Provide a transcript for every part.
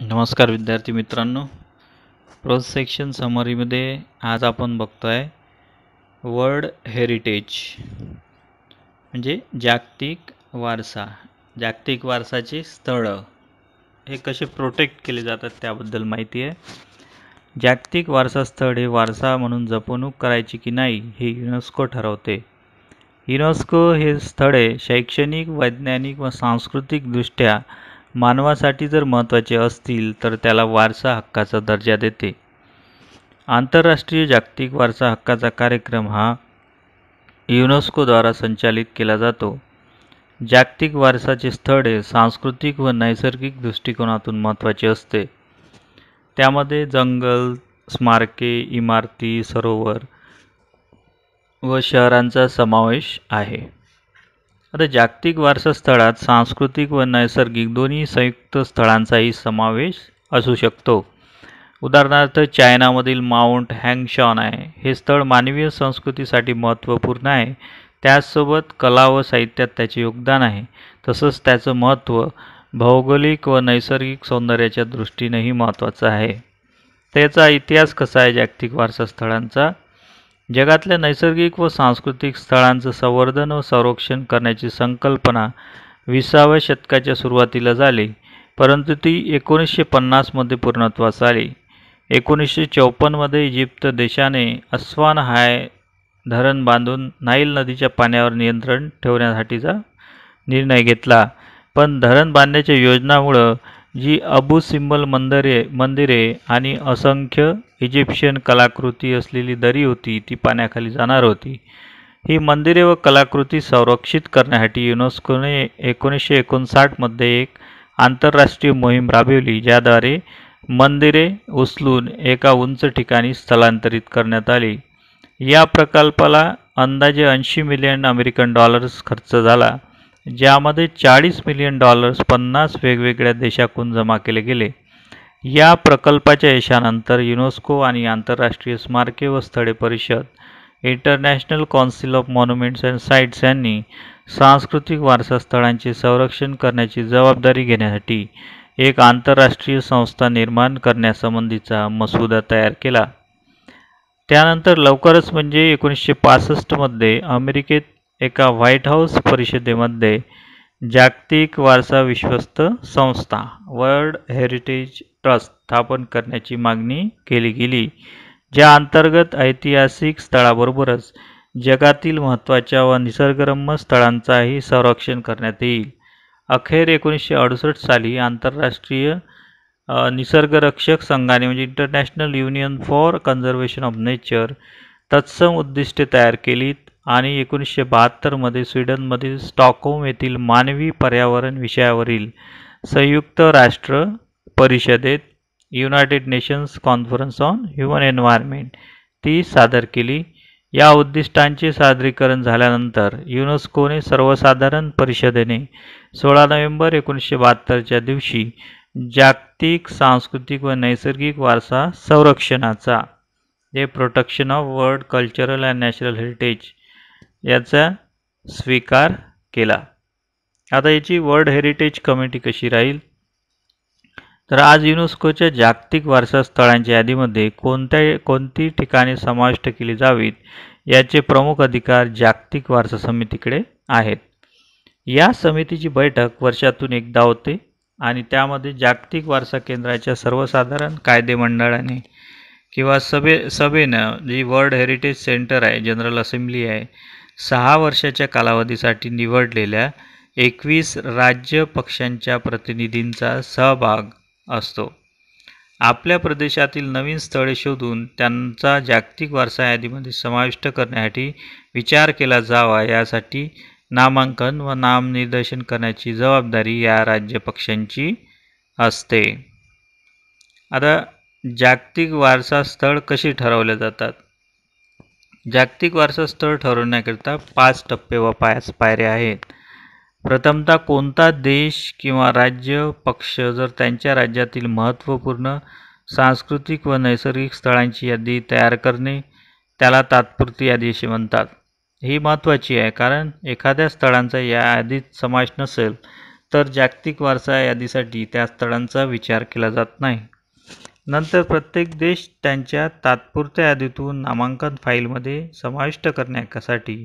नमस्कार विद्यार्थी मित्रांनो प्रोज सेक्शन समरीमध्ये आज आपण बघतो आहे वर्ल्ड हेरिटेज म्हणजे जागतिक वारसा जागतिक वारसाचे स्थळं हे कसे प्रोटेक्ट केले जातात त्याबद्दल माहिती आहे जागतिक वारसा स्थळ हे वारसा म्हणून जपणूक करायची की नाही हे युनेस्को ठरवते युनेस्को हे स्थळे शैक्षणिक वैज्ञानिक व सांस्कृतिकदृष्ट्या मानवासाठी जर महत्त्वाचे असतील तर त्याला वारसा हक्काचा दर्जा देते आंतरराष्ट्रीय जागतिक वारसा हक्काचा कार्यक्रम हा युनेस्कोद्वारा संचालित केला जातो जागतिक वारसाचे स्थळे सांस्कृतिक व नैसर्गिक दृष्टिकोनातून महत्त्वाचे असते त्यामध्ये जंगल स्मारके इमारती सरोवर व शहरांचा समावेश आहे आता जागतिक वारसा स्थळात सांस्कृतिक व नैसर्गिक दोन्ही संयुक्त स्थळांचाही समावेश असू शकतो उदाहरणार्थ चायनामधील माउंट हँगशॉन आहे हे स्थळ मानवीय संस्कृतीसाठी महत्त्वपूर्ण आहे त्याचसोबत कला व साहित्यात त्याचे योगदान आहे तसंच त्याचं महत्त्व भौगोलिक व नैसर्गिक सौंदर्याच्या दृष्टीनेही महत्त्वाचं आहे त्याचा इतिहास कसा आहे जागतिक वारसा स्थळांचा जगातल्या नैसर्गिक व सांस्कृतिक स्थळांचं संवर्धन व संरक्षण करण्याची संकल्पना विसाव्या शतकाच्या सुरुवातीला झाली परंतु ती एकोणीसशे पन्नासमध्ये पूर्णत्वास आली एकोणीसशे चौपन्नमध्ये इजिप्त देशाने अस्वान हाय धरण बांधून नाईल नदीच्या पाण्यावर नियंत्रण ठेवण्यासाठीचा निर्णय घेतला पण धरण बांधण्याच्या योजनामुळं जी अबू सिंबल मंदिरे मंदिरे आणि असंख्य इजिप्शियन कलाकृती असलेली दरी होती ती पाण्याखाली जाणार होती ही मंदिरे व कलाकृती संरक्षित करण्यासाठी युनेस्कोने एकोणीसशे एकोणसाठमध्ये एक आंतरराष्ट्रीय मोहीम राबविली ज्याद्वारे मंदिरे उचलून एका उंच ठिकाणी स्थलांतरित करण्यात आली या प्रकल्पाला अंदाजे ऐंशी मिलियन अमेरिकन डॉलर्स खर्च झाला ज्यामध्ये चाळीस मिलियन डॉलर्स पन्नास वेगवेगळ्या देशाकून जमा केले गेले या प्रकल्पाच्या यशानंतर युनेस्को आणि आंतरराष्ट्रीय स्मारके व स्थळे परिषद international council of monuments and sites यांनी सांस्कृतिक वारसा स्थळांचे संरक्षण करण्याची जबाबदारी घेण्यासाठी एक आंतरराष्ट्रीय संस्था निर्माण करण्यासंबंधीचा मसुदा तयार केला त्यानंतर लवकरच म्हणजे एकोणीसशे पासष्टमध्ये अमेरिकेत एका व्हाईट हाऊस परिषदेमध्ये जागतिक वारसा विश्वस्त संस्था वर्ल्ड हेरिटेज ट्रस्ट स्थापन करण्याची मागणी केली गेली ज्या अंतर्गत ऐतिहासिक स्थळाबरोबरच जगातील महत्त्वाच्या व निसर्गरम्य स्थळांचाही संरक्षण करण्यात येईल अखेर एकोणीसशे अडुसष्ट साली आंतरराष्ट्रीय निसर्गरक्षक संघाने म्हणजे international union for conservation of nature तत्सम उद्दिष्टे तयार केलीत आणि एकोणीसशे बहात्तरमध्ये स्वीडनमधील स्टॉकहोम येथील मानवी पर्यावरण विषयावरील संयुक्त राष्ट्र परिषदेत United Nations conference on human environment ती सादर केली या उद्दिष्टांचे सादरीकरण झाल्यानंतर युनेस्कोने सर्वसाधारण परिषदेने सोळा नोव्हेंबर एकोणीसशे बहात्तरच्या दिवशी जागतिक सांस्कृतिक व नैसर्गिक वारसा संरक्षणाचा जे protection of world cultural and natural heritage याचा स्वीकार केला आता याची वर्ल्ड हेरिटेज कमिटी कशी राहील तर आज युनेस्कोच्या जागतिक वारसा स्थळांच्या यादीमध्ये कोणत्या कोणती ठिकाणे समाविष्ट केली जावीत याचे प्रमुख अधिकार जागतिक वारसा समितीकडे आहेत या समितीची बैठक वर्षातून एकदा होते आणि त्यामध्ये जागतिक वारसा केंद्राच्या सर्वसाधारण कायदे मंडळाने किंवा सभे सभेनं जी वर्ल्ड हेरिटेज सेंटर आहे जनरल असेंब्ली आहे सहा वर्षाच्या कालावधीसाठी निवडलेल्या एकवीस राज्य पक्षांच्या प्रतिनिधींचा सहभाग असतो आपल्या प्रदेशातील नवीन स्थळे शोधून त्यांचा जागतिक वारसा यादीमध्ये समाविष्ट करण्यासाठी विचार केला जावा यासाठी नामांकन व नामनिर्देशन करण्याची जबाबदारी या राज्यपक्षांची असते आता जागतिक वारसा स्थळ कशी ठरवले जातात जागतिक वारसा स्थळ ठरवण्याकरिता पाच टप्पे व पाच पायऱ्या आहेत प्रथमतः कोणता देश किंवा राज्य पक्ष जर त्यांच्या राज्यातील महत्त्वपूर्ण सांस्कृतिक व नैसर्गिक स्थळांची यादी तयार करणे त्याला तात्पुरती यादी असे म्हणतात ही महत्त्वाची आहे कारण एखाद्या स्थळांचा या यादीत समावेश नसेल तर जागतिक वारसा यादीसाठी त्या स्थळांचा विचार केला जात नाही नंतर प्रत्येक देश त्यांच्या तात्पुरत्या यादीतून नामांकन फाईलमध्ये समाविष्ट करण्यासाठी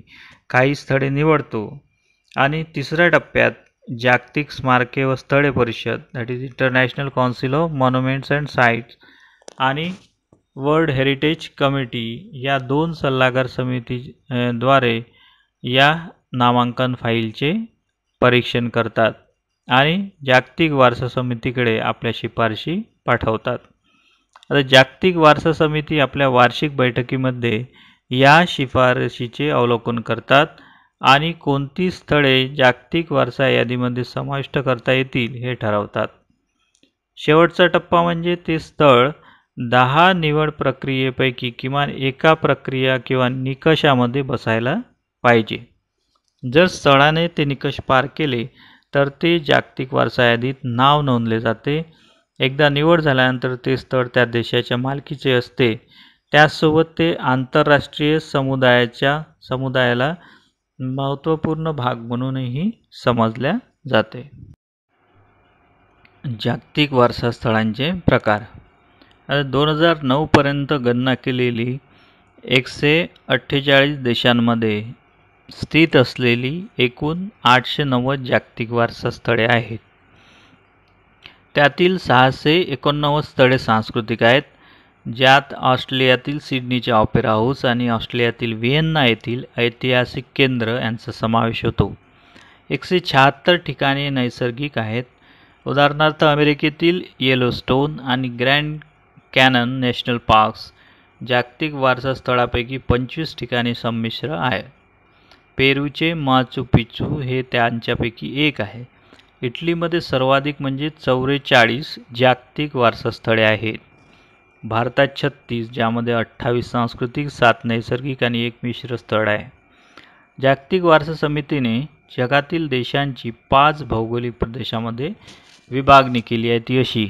काही स्थळे निवडतो आणि तिसऱ्या टप्प्यात जागतिक स्मारके व स्थळे परिषद that is international council of monuments and sites आणि वर्ल्ड हेरिटेज कमिटी या दोन सल्लागार समितीद्वारे या नामांकन फाईलचे परीक्षण करतात आणि जागतिक वारसा समितीकडे आपल्या शिफारशी पाठवतात आता जागतिक वारसा समिती आपल्या वार्षिक बैठकीमध्ये या शिफारशीचे अवलोकन करतात आणि कोणती स्थळे जागतिक वारसा यादीमध्ये समाविष्ट करता येतील हे ठरवतात शेवटचा टप्पा म्हणजे ते स्थळ दहा निवड प्रक्रियेपैकी किमान एका प्रक्रिया किंवा निकषामध्ये बसायला पाहिजे जर स्थळाने ते निकष पार केले तर ते जागतिक वारसा यादीत नाव नोंदले जाते एकदा निवड झाल्यानंतर ते स्थळ त्या देशाच्या मालकीचे असते त्याचसोबत ते आंतरराष्ट्रीय समुदायाच्या समुदायाला महत्त्वपूर्ण भाग म्हणूनही समजल्या जाते जागतिक वारसास्थळांचे प्रकार दोन हजार नऊपर्यंत गणना केलेली एकशे अठ्ठेचाळीस देशांमध्ये स्थित असलेली एकूण आठशे नव्वद जागतिक वारसास्थळे आहेत त्यातील सहाशे एकोणनव्वद स्थळे सांस्कृतिक आहेत ज्यात ऑस्ट्रेलियातील सिडनीचे ऑपेरा हाऊस आणि ऑस्ट्रेलियातील व्हिएन्ना येथील ऐतिहासिक केंद्र यांचा समावेश होतो एकशे शहात्तर ठिकाणे नैसर्गिक आहेत उदाहरणार्थ अमेरिकेतील येलोस्टोन आणि ग्रँड कॅनन नॅशनल पार्क्स जागतिक वारसा पंचवीस ठिकाणी संमिश्र आहे पेरूचे माचू पिचू हे त्यांच्यापैकी एक आहे इटलीमध्ये सर्वाधिक म्हणजे चौवेचाळीस जागतिक वारसास्थळे आहेत भारतात छत्तीस ज्यामध्ये अठ्ठावीस सांस्कृतिक सात नैसर्गिक आणि एक मिश्र स्थळ आहे जागतिक वारसा समितीने जगातील देशांची पाच भौगोलिक प्रदेशामध्ये विभागणी केली आहे ती अशी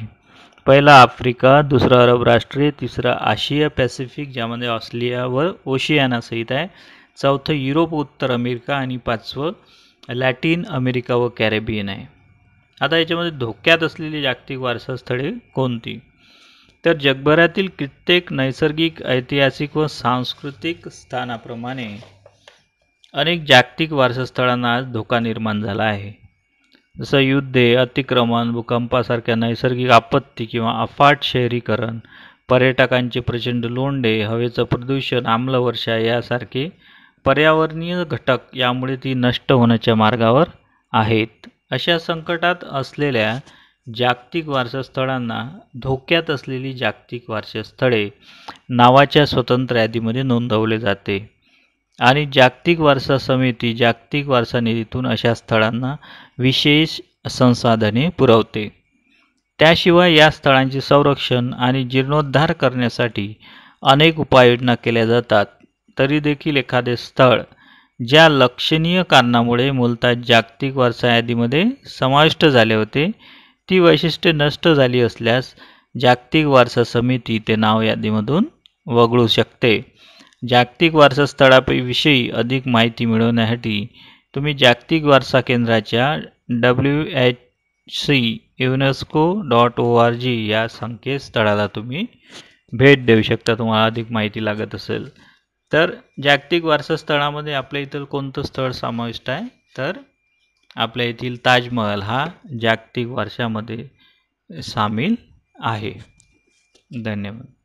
पहिला आफ्रिका दुसरा अरब राष्ट्रे तिसरा आशिया पॅसिफिक ज्यामध्ये ऑस्ट्रेलिया व ओशियानासहित आहे चौथं युरोप उत्तर अमेरिका आणि पाचवं लॅटिन अमेरिका व कॅरेबियन आहे आता याच्यामध्ये धोक्यात असलेली जागतिक वारसा स्थळे कोणती तर जगभरातील कित्येक नैसर्गिक ऐतिहासिक व सांस्कृतिक स्थानाप्रमाणे अनेक जागतिक वारसास्थळांना आज धोका निर्माण झाला आहे जसं युद्धे अतिक्रमण भूकंपासारख्या नैसर्गिक आपत्ती किंवा अफाट शहरीकरण पर्यटकांचे प्रचंड लोंडे हवेचं प्रदूषण आम्लवर्षा यासारखे पर्यावरणीय घटक यामुळे ती नष्ट होण्याच्या मार्गावर आहेत अशा संकटात असलेल्या जागतिक वारसास्थळांना धोक्यात असलेली जागतिक वारसास्थळे नावाच्या स्वतंत्र यादीमध्ये नोंदवले जाते आणि जागतिक वारसा समिती जागतिक वारसा निधीतून अशा स्थळांना विशेष संसाधने पुरवते त्याशिवाय या स्थळांचे संरक्षण आणि जीर्णोद्धार करण्यासाठी अनेक उपाययोजना केल्या जातात तरी देखील एखादे स्थळ ज्या लक्षणीय कारणामुळे मूलतः जागतिक वारसा यादीमध्ये समाविष्ट झाले होते ती वैशिष्ट्ये नष्ट झाली असल्यास जागतिक वारसा समिती ते नाव यादीमधून वगळू शकते जागतिक वारसा अधिक माहिती मिळवण्यासाठी तुम्ही जागतिक वारसा केंद्राच्या W H C UNESCO dot O R G या संकेतस्थळाला तुम्ही भेट देऊ शकता तुम्हाला अधिक माहिती लागत असेल तर जागतिक वारसा स्थळामध्ये आपल्या इथं कोणतं स्थळ समाविष्ट आहे तर आपल्या येथील ताजमहल हा जागतिक वर्षामध्ये सामील आहे धन्यवाद